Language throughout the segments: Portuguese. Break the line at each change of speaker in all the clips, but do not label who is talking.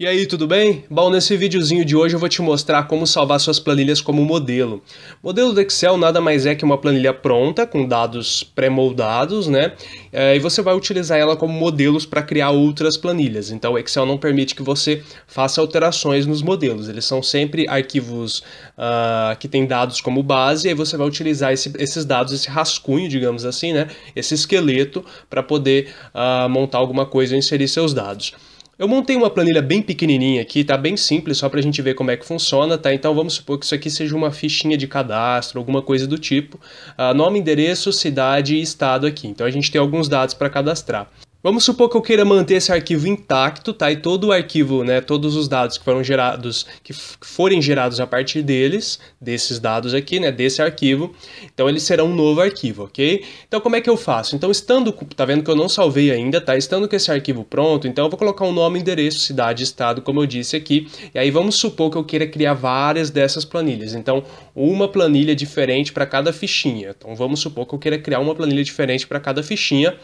E aí, tudo bem? Bom, nesse videozinho de hoje eu vou te mostrar como salvar suas planilhas como modelo. Modelo do Excel nada mais é que uma planilha pronta, com dados pré-moldados, né? É, e você vai utilizar ela como modelos para criar outras planilhas. Então o Excel não permite que você faça alterações nos modelos, eles são sempre arquivos uh, que têm dados como base, e aí você vai utilizar esse, esses dados, esse rascunho, digamos assim, né? Esse esqueleto para poder uh, montar alguma coisa e inserir seus dados. Eu montei uma planilha bem pequenininha aqui, tá bem simples, só para a gente ver como é que funciona, tá? Então vamos supor que isso aqui seja uma fichinha de cadastro, alguma coisa do tipo. Uh, nome, endereço, cidade e estado aqui. Então a gente tem alguns dados para cadastrar. Vamos supor que eu queira manter esse arquivo intacto, tá? E todo o arquivo, né, todos os dados que foram gerados, que forem gerados a partir deles, desses dados aqui, né, desse arquivo, então eles serão um novo arquivo, OK? Então como é que eu faço? Então estando, tá vendo que eu não salvei ainda, tá? Estando com esse arquivo pronto, então eu vou colocar um nome, endereço, cidade, estado, como eu disse aqui. E aí vamos supor que eu queira criar várias dessas planilhas. Então, uma planilha diferente para cada fichinha. Então vamos supor que eu queira criar uma planilha diferente para cada fichinha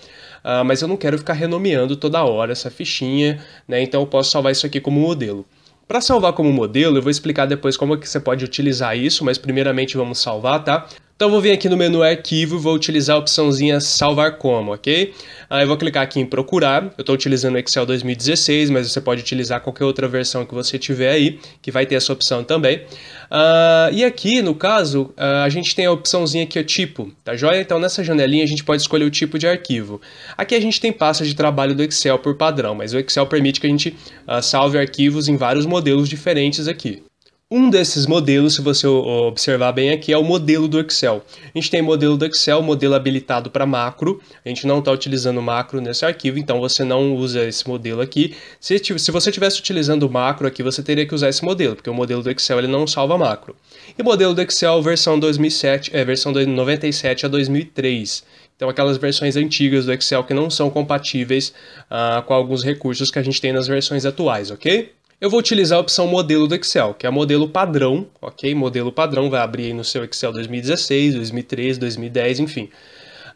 uh, mas eu não quero ficar renomeando toda hora essa fichinha, né? Então eu posso salvar isso aqui como modelo. Para salvar como modelo, eu vou explicar depois como é que você pode utilizar isso, mas primeiramente vamos salvar, tá? Então vou vir aqui no menu arquivo e vou utilizar a opçãozinha salvar como, ok? Aí vou clicar aqui em procurar, eu estou utilizando o Excel 2016, mas você pode utilizar qualquer outra versão que você tiver aí, que vai ter essa opção também. Uh, e aqui, no caso, uh, a gente tem a opçãozinha que é tipo, tá joia? Então nessa janelinha a gente pode escolher o tipo de arquivo. Aqui a gente tem pasta de trabalho do Excel por padrão, mas o Excel permite que a gente uh, salve arquivos em vários modelos diferentes aqui. Um desses modelos, se você observar bem aqui, é o modelo do Excel. A gente tem modelo do Excel, modelo habilitado para macro. A gente não está utilizando macro nesse arquivo, então você não usa esse modelo aqui. Se, se você estivesse utilizando macro aqui, você teria que usar esse modelo, porque o modelo do Excel ele não salva macro. E modelo do Excel versão 2007, é, versão 97 a 2003. Então, aquelas versões antigas do Excel que não são compatíveis ah, com alguns recursos que a gente tem nas versões atuais, ok? eu vou utilizar a opção modelo do Excel, que é modelo padrão, ok? Modelo padrão vai abrir aí no seu Excel 2016, 2013, 2010, enfim.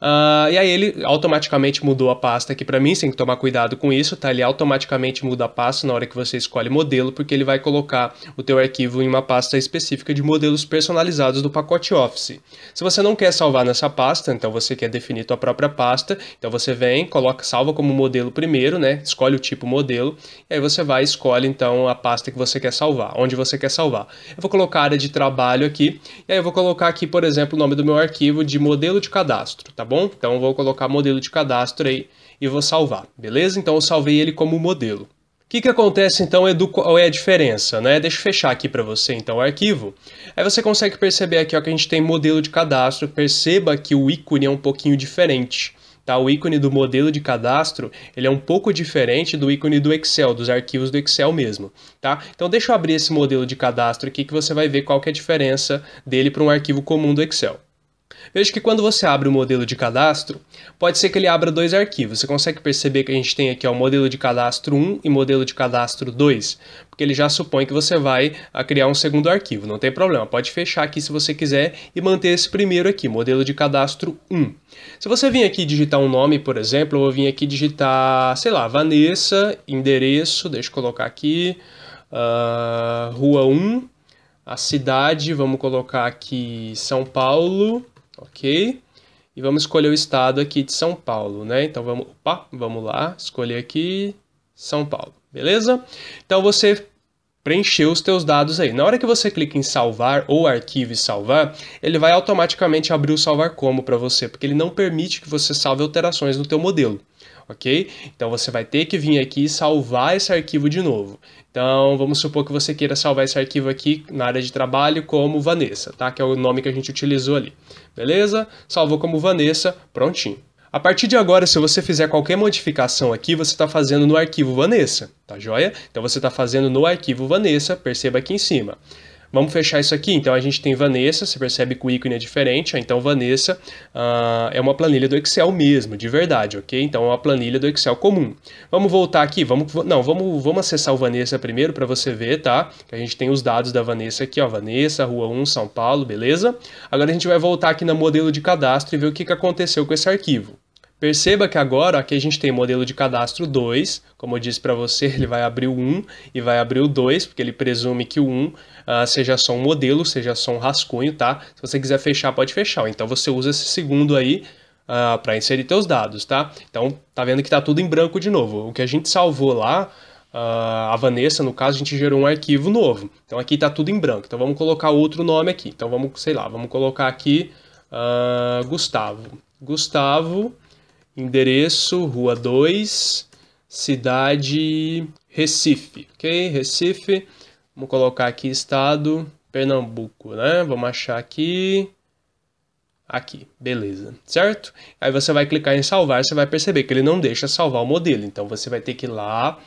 Uh, e aí ele automaticamente mudou a pasta aqui para mim, sem tem que tomar cuidado com isso, tá? Ele automaticamente muda a pasta na hora que você escolhe modelo, porque ele vai colocar o teu arquivo em uma pasta específica de modelos personalizados do pacote Office. Se você não quer salvar nessa pasta, então você quer definir tua própria pasta, então você vem, coloca, salva como modelo primeiro, né? Escolhe o tipo modelo, e aí você vai e escolhe então a pasta que você quer salvar, onde você quer salvar. Eu vou colocar a área de trabalho aqui, e aí eu vou colocar aqui, por exemplo, o nome do meu arquivo de modelo de cadastro, tá bom? Então vou colocar modelo de cadastro aí e vou salvar, beleza? Então eu salvei ele como modelo. O que, que acontece então é qual é a diferença, né? Deixa eu fechar aqui para você então o arquivo. Aí você consegue perceber aqui ó, que a gente tem modelo de cadastro, perceba que o ícone é um pouquinho diferente. Tá? O ícone do modelo de cadastro ele é um pouco diferente do ícone do Excel, dos arquivos do Excel mesmo. Tá? Então deixa eu abrir esse modelo de cadastro aqui que você vai ver qual que é a diferença dele para um arquivo comum do Excel. Veja que quando você abre o modelo de cadastro, pode ser que ele abra dois arquivos. Você consegue perceber que a gente tem aqui o modelo de cadastro 1 e modelo de cadastro 2, porque ele já supõe que você vai ah, criar um segundo arquivo. Não tem problema, pode fechar aqui se você quiser e manter esse primeiro aqui, modelo de cadastro 1. Se você vir aqui digitar um nome, por exemplo, eu vou vir aqui digitar, sei lá, Vanessa, endereço, deixa eu colocar aqui, uh, Rua 1, a cidade, vamos colocar aqui São Paulo, ok? E vamos escolher o estado aqui de São Paulo, né? Então vamos, opa, vamos lá, escolher aqui São Paulo, beleza? Então você preencheu os teus dados aí. Na hora que você clica em salvar ou arquivo e salvar, ele vai automaticamente abrir o salvar como para você, porque ele não permite que você salve alterações no teu modelo ok? Então você vai ter que vir aqui e salvar esse arquivo de novo. Então vamos supor que você queira salvar esse arquivo aqui na área de trabalho como Vanessa, tá? Que é o nome que a gente utilizou ali. Beleza? Salvou como Vanessa, prontinho. A partir de agora, se você fizer qualquer modificação aqui, você está fazendo no arquivo Vanessa, tá joia? Então você está fazendo no arquivo Vanessa, perceba aqui em cima. Vamos fechar isso aqui. Então a gente tem Vanessa, você percebe que o ícone é diferente. Então Vanessa uh, é uma planilha do Excel mesmo, de verdade, ok? Então é uma planilha do Excel comum. Vamos voltar aqui, vamos, não, vamos, vamos acessar o Vanessa primeiro para você ver, tá? Que a gente tem os dados da Vanessa aqui, ó, Vanessa, Rua 1, São Paulo, beleza? Agora a gente vai voltar aqui no modelo de cadastro e ver o que, que aconteceu com esse arquivo. Perceba que agora aqui a gente tem modelo de cadastro 2, como eu disse para você, ele vai abrir o 1 e vai abrir o 2, porque ele presume que o 1 uh, ah, seja só um modelo, seja só um rascunho, tá? Se você quiser fechar, pode fechar. Então você usa esse segundo aí uh, ah, para inserir teus dados, tá? Então tá vendo que tá tudo em branco de novo. O que a gente salvou lá, uh, a Vanessa, no caso, a gente gerou um arquivo novo. Então aqui tá tudo em branco. Então vamos colocar outro nome aqui. Então vamos, sei lá, vamos colocar aqui Gustavo. Gustavo endereço, rua 2, cidade Recife, ok? Recife, vamos colocar aqui estado Pernambuco, né? Vamos achar aqui, aqui, beleza, certo? Aí você vai clicar em salvar, você vai perceber que ele não deixa salvar o modelo, então você vai ter que ir lá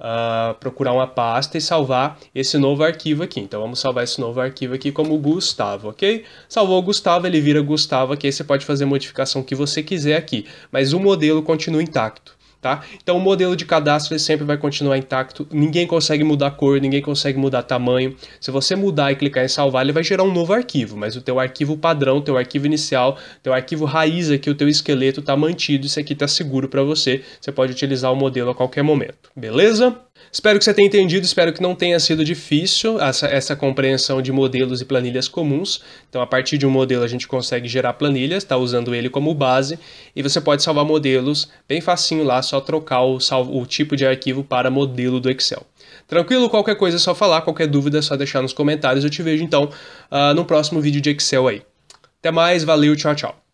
uh, procurar uma pasta e salvar esse novo arquivo aqui. Então vamos salvar esse novo arquivo aqui como Gustavo, ok? Salvou o Gustavo, ele vira Gustavo aqui, aí você pode fazer a modificação que você quiser aqui, mas o modelo continua intacto tá? Então o modelo de cadastro ele sempre vai continuar intacto, ninguém consegue mudar cor, ninguém consegue mudar tamanho. Se você mudar e clicar em salvar, ele vai gerar um novo arquivo, mas o teu arquivo padrão, teu arquivo inicial, teu arquivo raiz aqui, o teu esqueleto está mantido, isso aqui está seguro para você, você pode utilizar o modelo a qualquer momento, beleza? Espero que você tenha entendido, espero que não tenha sido difícil essa, essa, compreensão de modelos e planilhas comuns. Então, a partir de um modelo, a gente consegue gerar planilhas, está usando ele como base, e você pode salvar modelos bem facinho lá, só trocar o, salvo, o tipo de arquivo para modelo do Excel. Tranquilo? Qualquer coisa é só falar, qualquer dúvida é só deixar nos comentários. Eu te vejo, então, uh, no próximo vídeo de Excel aí. Até mais, valeu, tchau, tchau.